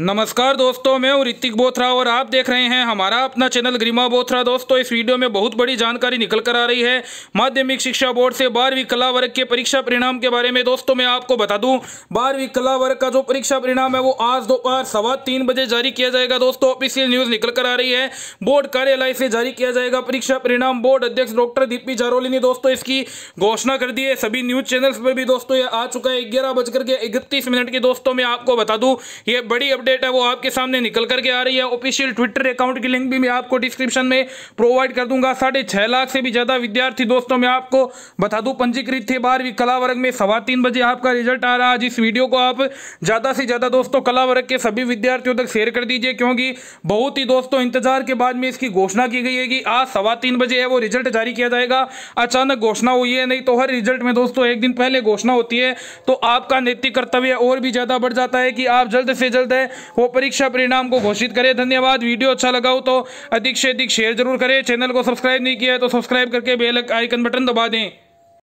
नमस्कार दोस्तों मैं हूँ ऋतिक बोथरा और आप देख रहे हैं हमारा अपना चैनल ग्रीमा बोथरा दोस्तों इस वीडियो में बहुत बड़ी जानकारी निकल कर आ रही है माध्यमिक शिक्षा बोर्ड से बारहवीं कला वर्ग के परीक्षा परिणाम के बारे में दोस्तों मैं आपको बता दूं बारहवीं कला वर्ग का जो परीक्षा परिणाम है वो आज दोपहर सवा तीन बजे जारी किया जाएगा दोस्तों ऑफिसियल न्यूज निकल कर आ रही है बोर्ड कार्यालय से जारी किया जाएगा परीक्षा परिणाम बोर्ड अध्यक्ष डॉक्टर दीपी जारोली ने दोस्तों इसकी घोषणा कर दी है सभी न्यूज चैनल पर भी दोस्तों ये आ चुका है ग्यारह बजकर के इकतीस मिनट की दोस्तों में आपको बता दूँ ये बड़ी अपडेट है वो आपके सामने निकल करके आ रही है ऑफिशियल ट्विटर अकाउंट की लिंक भी मैं आपको डिस्क्रिप्शन में प्रोवाइड कर दूंगा साढ़े छह लाख से भी ज़्यादा विद्यार्थी दोस्तों में आपको बता दू पंजीकृत थे बारहवीं कला वर्ग में सवा बजे आपका रिजल्ट आ रहा है इस वीडियो को आप ज़्यादा से ज़्यादा दोस्तों कला वर्ग के सभी विद्यार्थियों तक शेयर कर दीजिए क्योंकि बहुत ही दोस्तों इंतजार के बाद में इसकी घोषणा की गई है कि आज सवा तीन बजे है वो रिजल्ट जारी किया जाएगा अचानक घोषणा हुई है नहीं तो हर रिजल्ट में दोस्तों एक दिन पहले घोषणा होती है तो आपका नैतिक कर्तव्य और भी ज़्यादा बढ़ जाता है कि आप जल्द से जल्द है वो परीक्षा परिणाम को घोषित करें धन्यवाद वीडियो अच्छा लगा हो तो अधिक से अधिक शेयर जरूर करें चैनल को सब्सक्राइब नहीं किया है तो सब्सक्राइब करके बेल आइकन बटन दबा दें